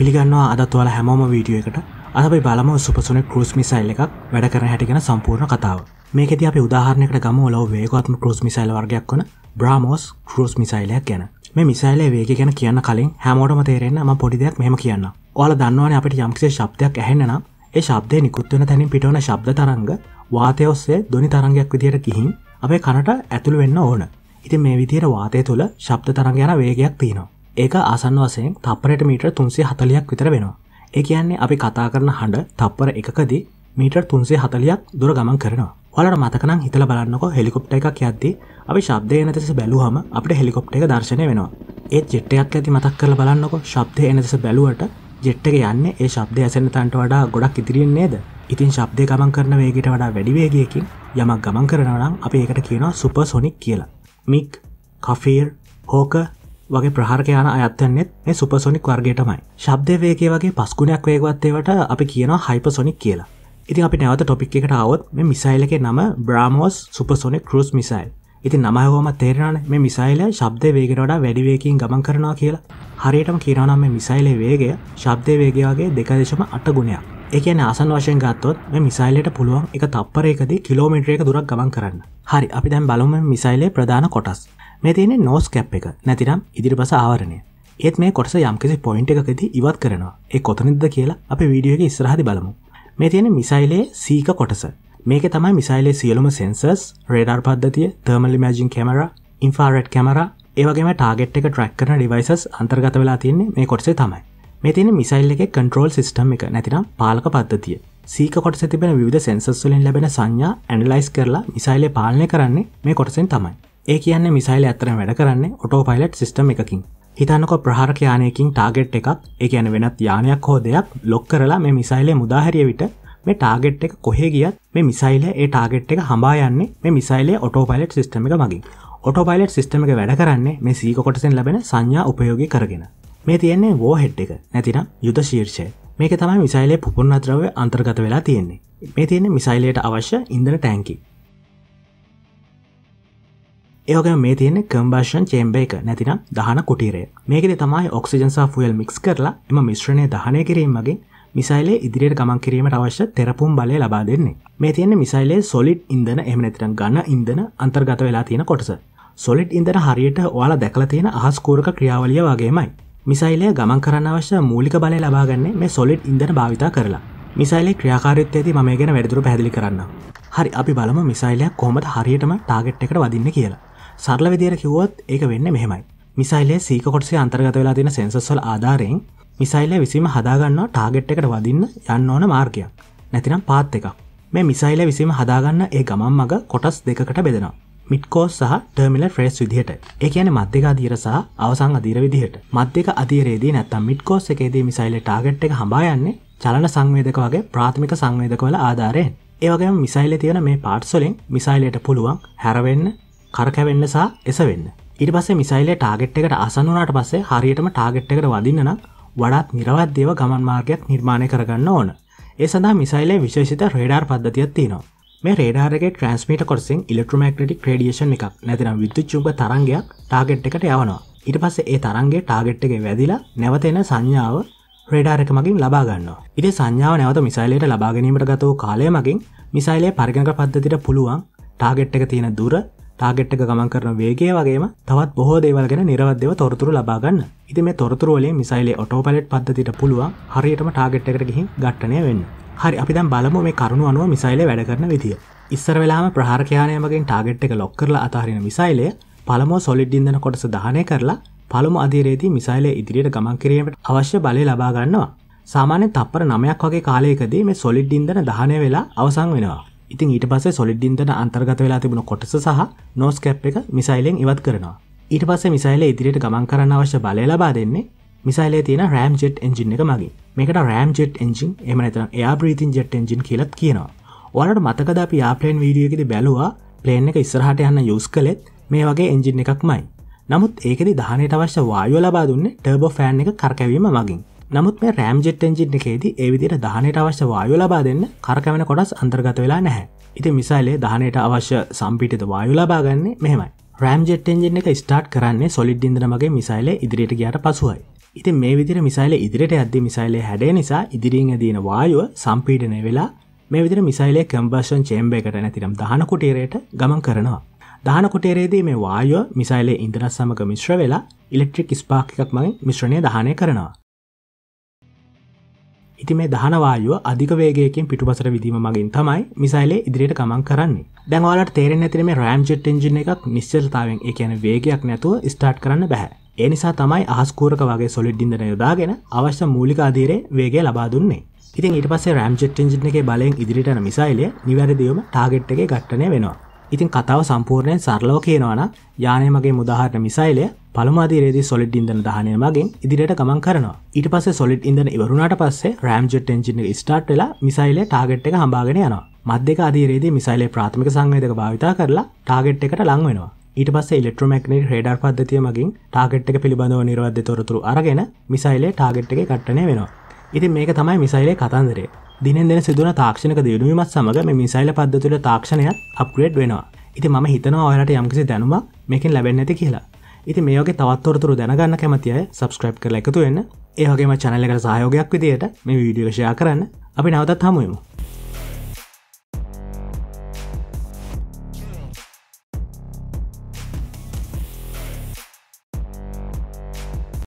පිළිගන්නවා අදත් ඔයාලා හැමෝම වීඩියෝ එකට අදබයි බලම සුපසුන කෘස් මිසයිල් එකක් වැඩ කරන හැටිගෙන සම්පූර්ණ කතාව මේකෙද අපි උදාහරණයකට ගම ඔලව වේගත්ම කෘස් මිසයිල් වර්ගයක් වන බ්‍රාමෝස් කෘස් මිසයිලයක් ගැන මේ මිසයිලේ වේග ගැන කියන්න කලින් හැමෝටම තේරෙන්න ම පොඩි දෙයක් මෙහම කියන්න ඔයාල දන්නවන අපට යම්කිසේ ශබ්දයක් ඇහෙන්න්න ඒ ශබ්දය නිකුත්වන තැනින් පිටවන ශබ්ද තරංග වාතය ඔස්සේ දොනි තරංගයක් විදියට ගිහින් අපේ කනට ඇතුළ වෙන්න ඕන ඉතින් මේ විදියට වාතය තුළ ශබ්ද තරංග යන වේගයක් තියෙනවා ඒක ආසන් වසයෙන් තපරට මීට තුන්සේ හතලයක් විතර වෙනවා. ඒ කියන්නේ අපි කතා කරන හඬ තප්පර එකකදී මීටර් තුන්සේ හතලයක් දුර ගමන් කරනවා වලට මතකනම් හිතල බලන්නක හෙලිකොප්ට එකක් යද්දි අපි ශබ්දය එනතෙස බැලූහම අපට හෙලිකොප්ට එක දර්ශනය වෙනවා ඒ ජෙට්ටයක් ඇති මතක් කර බලන්නක ශබ්දය එනතෙස බැලුවට ජෙට්ටක යන්න ඒ ශබ්දය ඇසෙන තන්ට වඩා ගොඩක් ඉදිරියෙන් නේද ඉතින් ශබ්දය ගමන් කරන වේගට වඩා වැඩිවේගයකින් යමක් ගමන් කරනවනම් අපි ඒකට කියනවා සුප සොනික් කියලා මික් කෆීර් හෝක වගේ ප්‍රහාරකයන අයත්තන්නෙත් මේ සුපසොනික් වර්ගේටමයි ශබ්දවේගේ වගේ පස්කුණයක් වේගවත්තේවට අපි කියනවා හයිපසොනික් කියලා ඉතින් අපි නැවත ටොපික් එකට අවත් මේ මිසයිලක නම බ්‍රාමෝස් සුපසොනික් කරුස් මිසයිල් ඉති නමයහෝම තේරණ මේ මිසයිල ශබ්ද වේගෙනට වැඩිවේකින් ගමන් කරනවා කියලා හරියටම කියරනම් මේ මිසයිලේ වේගය ශබ්දය වේගයාගේ දෙකදශම අට ගුණයක් එකන ආසන් වශයෙන් ගත්තොත් මිසයිලට පුළුවන් එක තප්පරයකද කිලෝමිට්‍රයක දුරක් ගමන් කරන්න හරි අපි දැන් බලුම මිසයිලේ ප්‍රධාන කොටස් මේ තියෙන නෝස් කැප් එක නැතිනම් ඉදිරිපස ආවරණය ඒත් මේ කොටස යම්කිසි පොයින්ට එකකද ඉවත් කරනවා එක් කොතනිද කියලා අප වීඩියෝක ඉස්රහදි බලමු මේ තියෙන මිසයිලේ සීක කොටස මේක තමයි මිසයිලේ සියලුම සෙන්සර්ස් රේඩර් පද්ධතිය thermal imaging camera infrared camera ඒවගේම ටාගෙට් එක ට්‍රක් කරන ඩිවයිසස් අන්තර්ගත වෙලා තියන්නේ මේ කොටසේ තමයි මෙතින මිසයිල් එක කන්ට්‍රෝල් සිස්ටම් එක නැතිනම් පාලක පද්ධතිය සීක කොටස තිබෙන විධ සැන්සස්වලින් ලැබෙන සංඥා ඇන්ඩලයිස් කරලා මිසයිලය පාලනය කරන්නේ මේ කොටසෙන් තමයි ඒ කියන්න මිසයිල ඇතරම වැඩ කරන්නේ ඔටෝ පයිලට් සිස්ටම් එකකින් හිතන්නක ප්‍රහාරක යානයකින් ටාගෙට් එකක් ඒ ඇන වෙනත් යානයක් හෝ දෙයක් ලොක් කරලා මේ මිසයිලේ මුදාහැරිය විට මේ ටාගෙට් එක කොහේ ගියත් මේ මිසයිල ඒ ටාගෙට් එක හඹා යන්නේ මේ මිසයිලේ ඔටෝ පයිලට් සිස්ටම එක මගින් ඔටෝපයිලට් සිස්ටම එක වැඩ කරන්නේ මේ සීකොටසෙන් ලැබෙන සංඥා උපයෝග කරගෙන මේ තියෙන්නේ වෝහෙට් එක නැතිනම් යුද ශීර්ෂය මේක තමයි මිසයිලේ පුපුරණ අද්‍රව අන්තර්ගත වෙලා තියෙන්නේ මේ තියෙන මිසයිලයට අවශ්‍ය ඉඳන ටැන්කි ඒක මේ තියෙන කම්බර්ෂන් චේම්බ එක නැතිනම් දහන කුටීරය මේකෙද තමයි ඔක්සිජන්සා ෆුවල් මික්ස් කරලා එම මිශ්‍රණය දහනය කිරීමගේ මිසයිලේ ඉදිරියට ගමන් කිරීමට අවශ්‍ය තෙරපුම් බලය ලබා දෙන්නේ මේ තියෙන මිසයිලේ සොලිඩ් ඉදන එමනැතිරම් ගන්න ඉදන අන්තර්ගත වෙලා තියෙන කොටස සොලිඩ් ඉදන හරියට ඔයාලා දැකල තියෙන අහස්කූරක ක්‍රියාවලිය වගේමයි මිසයිලය ගමන් කරන්න අවශ්‍ය මූලික බලය ලබාගන්නේ මේ සොලිඩ් ඉඳන භාවිතා කරලා මිසයිලේ ක්‍රියාකාරයුත්ත ඇති ම ගැන වැඩදුර පැදිලි කරන්න හරි අපි බලම මිසයිලයක් කොමට හරියටම ටාගෙට් එකට වදින්න කියලා සරල විදිර කිව්වොත් ඒක වෙන්න මෙහෙමයි මිසයිලේ සීකොටසේ අන්තර්ගත වෙලා තින සෙන්සස්වල් ආධාරයෙන් මිසයිලය විසිම හදාගන්නවා ටාගෙට් එකට වදින්න යන්න ඕන මාර්ගයක් නැතිනම් පාත් එකක් මේ මිසයිල විසිම හදාගන්න ඒ ගමන් මඟ කොටස් දෙකට බෙදෙනවා මිට්කෝස් සහ ටර්මිල ෆ්‍රේස් විදිහට ඒ කියන මධ්‍යක අදීර සහ අවසං අදීර විදිහට මධ්‍යක අදීරේදී නැත්තම් මිට්කෝස් එකේදී මිසයිල ටාගට් එක හඹා යන්නේ චලන සංවේදක වගේ ප්‍රාථමික සංවේදකවල ආධාරයෙන් ඒවගේ මිසයිල තියෙන මේ පාට්සොලින් මිසයිලයට පුළුවන් හැරවෙන්න කරකැවෙන්න සහ එසවෙන්න ඉට පස මිසයිල ටාගට් එකට අසන්නුනාට පස්සේ හරියටම ටාගට් එකට වදින්නන වඩත් නිරවත්දේව ගමන් මාර්ගයක් නිර්මාණය කරගන්න ඕන ඒ සඳහා මිසයිලේ විශේෂිත රේඩාර් පද්ධතියක් තියෙනවා මේ රේඩාරගේ ට්‍රන්ස්මිට කොරසින් ඉල්ට්‍රමක්ටික් ක්‍රඩියේෂන් එකක් නැතිනම් විද්‍යුච්චුම්ප තරංගයක් ටාගෙට් එකට යවනවා ඉට පස්සේ ඒ තරන්ගේ ටාගෙට් එක වැදිලා නැවතෙන සංඥාව රේඩාර එක මගින් ලබාගන්න ඉට සංඥාව නැවත මිසයිලයට ලබාගැනීමට ගතව කාලය මගින් මිසයිලේ පරිගක පද්ධතිට පුළුවන් ටාගෙට් එක තියෙන දුර ටාගෙට් එක ගමන් කරන වේගේ වගේම තවත් බොහෝ දේවල්ගෙන නිරවද්‍යව තොරතුරු ලබාගන්න ඉති මේ තොරතුරුවලේ මිසයිලේ ඔටෝපලට් පද්ධතිට පුළුවන් හරියටම ටාගෙට් එකට ගිහි ගට්ටනය වෙන්න හරි අපි දැම් බලමු මේ කරුණු අනුව මිසයිලේ වැඩ කරන විදිිය ඉස්සර වෙලාම ප්‍රහාරකයානයමගින් ටාගෙට් එක ලොක් කරලා අතාහරෙන මිසයිලය පළමෝ සොලිඩ්ඩින්දන කොටස දහනය කරලා පළමු අධීරේදී මිසයිලේ ඉදිරියට ගමන් කිරීමට අවශ්‍ය බලය ලබාගන්නවා සාමාන්‍ය තප්පර නමයක් වගේ කාලයකදී මේ සොලිඩ්ඩින්දන දහනය වෙලා අවසං වෙනවා ඉතින් ඊට පස සොලිඩ්ඩින්දන අන්තර්ගත වෙලා තිබුණ කොටස සහ නෝස්කැප් එක මිසයිලෙන් ඉවත් කරනවා ඊට පස මිසයිල ඉදිරියට ගමන් කරන්න අවශ්‍ය බලය ලබා දෙන්නේ මිසයිලේ තියෙන රෑම් ජෙට් එන්ජින් එක මගේ මේකට රෑම් ජෙට් එන්ජින් එම නත එයා ප්‍රීතින් ජෙට් එන්ජින් කියලත් කියනවා ඔලට මතකද අපි ආපලේන් වීඩියගෙද බැලවා ප්ලේන් එක ඉස්සරහට යන්න යුස් කළෙත් මේ වගේ එන්ජින් එකක්මයි නමුත් ඒකෙදි දහනයට අවශ්‍ය වායුව ලබා දුන්න ටර්බ ෆෑන් එක කරකැවීම මගින් නමුත් මේ රෑම් ජෙට් එන්ජින් එකේදී ඒවිදිට දහනයට අවශ්‍ය වායු ලබා දෙන්න කරකැවෙන කොටස් අන්තර්ගත වෙලා නැහැ ඉති මිසයිලේ දහනයට අවශ්‍ය සම්පිටිත වායු ලබාගන්නේ මෙහෙමයි ප්‍රෑම්ජෙට් එන්ජෙන් එක ස්ටාට් කරන්නේ සොලිඩ් ඉඳනමගේ මිසයිල ඉදිරියට ගයාට පසුවයි ඉතින් මේ විදිර මිසයිල ඉදිරියට ඇද මිසයිලේ හැඩේ නිසා ඉදිරියෙන් ඇදන වායුව සම්පීඩනය වෙලා මේ විදිර මිසයිලේ කම්බර්ෂන් චේම්බ එකට නැතිනම් දහනකුටේරයට ගමන් කරනවා දානකොටේරේදී මේ වායෝ මිසයිලේ ඉදරස් සමග මිශ්‍ර වෙලා ඉලෙක්ට්‍රික් ස්පාක්කක් මගේ මිශ්‍රණය දහනය කරනවා ඉති මේ දහනවායුව අධික වේගයකින් පිටුපසර විදීම මගින් තමයි මිසයිලේ ඉදිරියට ගමන් කරන්නේ දැන්වාලට තේරෙන් ඇතින මේ රෑම් ජෙට් එන්ජින එකක් නිශ්චලතාවෙන් එකන වේගයක් නැතුව ස්ටාර්ට් කරන්න බැහැ ඒනිසා තමයි අහස්කූරක වගේ සොලිඩ්ඩිඳන යොදාගෙන අවශ්‍ය මූලික අදීරේ වේගේ ලබා දුන්නේ ඉතින් ඊට පස්සේ රෑම් ජෙට් එන්ජින එක බලයෙන් ඉදිරිටන මිසයිලය නිවැරදිවම ටාගෙට් එක ගට්ටනය වෙනවා ඉතින් කතාව සම්පූර්ණයෙන් සරලව කියනවන යානය මගේ මුදාහරට මිසයිලය පළමාදේද සොලිඩ් ඉදන දහනය මගින් ඉදිරියට ගමන් කරනවා ඊට පස සොලිඩ් ඉදන ඉවරුණට පස්සේ රෑම් ජෙට් එන්ජින ස්ටාර්ටල මිසයිල ටාගට් එක හම්බාගෙන යනවා මධ්‍යක අදීරේද මිසයිලේ ප්‍රාථමික සංවේදක භාවිතා කරලා ටාගට් එකට ලංවෙනවා ඊට පස්සේ ඉලෙක්ට්‍රමක්නෙට රේඩර් පද්ධතිය මගින් ටාගට් එක පිළිබඳව නිර්වද්‍ය තොරතුරු අරගෙන මිසයිලේ ටාගට් එක කට්ටනය වෙනවා ඉතින් මේක තමයි මිසයිලේ කතන්දරේ දිනෙන් දෙන සිදුවන තාක්ෂණක දියුණුවීමත් සමඟ මේ මිසයිල පද්ධතුල තාක්ෂණයත් අප්ග්‍රේඩ් වෙනවා ඉති ම හිතනවා ඔයාලට යම්කිසි දැනුම මේකින් ලැබෙන් නැති කියලා ඉති මේෝගේ තවත්තොරතුරු දැනගන්න කැමතිය සබස්ක්‍රප් කල එකතු වෙන්න ඒහගේම චැනල්ලකට සහයෝගයක් විදියට මේ වීඩියෝෂයා කරන්න අපි නවතත් හමුවමු